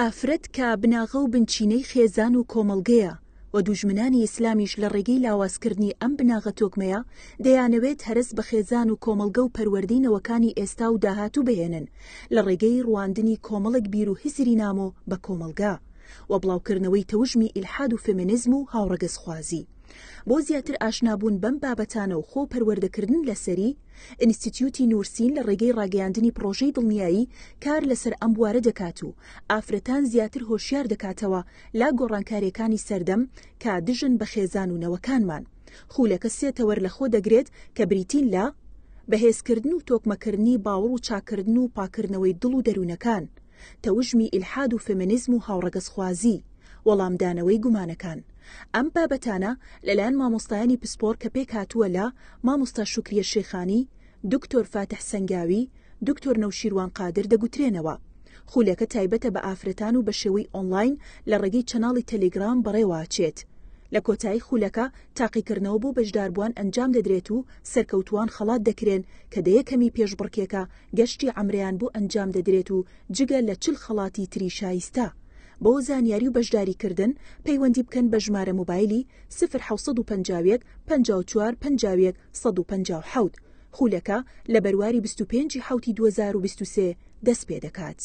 ئافرەت کە بناغە و بنچینەی خێزان و کۆمەلگەیە و دوژمنانی ئیسلامیش لە ڕێگەی لاوازکردنی ئەم بناغە تۆکمەیە دەیانەوێت هەرس بە خێزان و کۆمەلگە و پەروەردینەوەکانی ئێستا و داهاتوو بهێنن لە ڕێگەی ڕواندنی کۆمەڵک بیر و هزری نامۆ بە کۆمەلگا و بڵاوکردنەوەی تەوژمی ئیلحاد و فمینزم و هاوڕەگەزخوازی بۆ زیاتر ئاشنابوون بەم بابەتانە و خۆ پەروەردەکردن لەسەری ئینستیتیوتی نووسین لە ڕێگەی ڕاگەاندنی پرۆژەی دڵنیایی کار لەسەر ئەمبوارە دەکات و ئافرەتان زیاتر هۆشیار دەکاتەوە لا گۆڕانکاریەکانی سەردەم کا دژن بە خێزان و نەوەکانمان خولەکە سێتەوەەر لە خۆ دەگرێت کە بریتین لە بەهێزکردن و تۆکمەکردنی باوەڕ و چاکردن و پاکردنەوەی دڵ و دەروونەکان تەوژمی ئیلحاد و فمینزم و هاوڕەگەزخوازی وەڵامدانەوەی گومانەکان ئەم بابەتانە لەلایەن مامۆستایانی پسپۆر کە پێک هاتووە لە مامۆستا شکریە شێخانی دکتۆر فاتح سنگاوی دکتۆر نەوشیروان قادر دەگوترێنەوە خولەکە تایبەتە بە ئافرەتان و بە شێوەی ئۆنلاین لە ڕێگەی چناڵی تەلگرام بەڕێواچێت لە کۆتایی خولەکە تاقیکردنەوە بۆ بەشداربووان ئەنجام دەدرێت و سەرکەوتوان خەڵات دەکرێن کە دەیەکەمی پێشبڕکێکە گەشتی ئەمریان بۆ ئەنجام دەدرێت و جگە لە چل خەڵاتی تری شایستا بۆ زانیاری و بەشداریکردن پەیوەندی بکەن بە ژمارە موبایلی 1950 54 50 1950 خولەکە لە بەرواری 25 حوتی 2023 دەست پێ دەکات.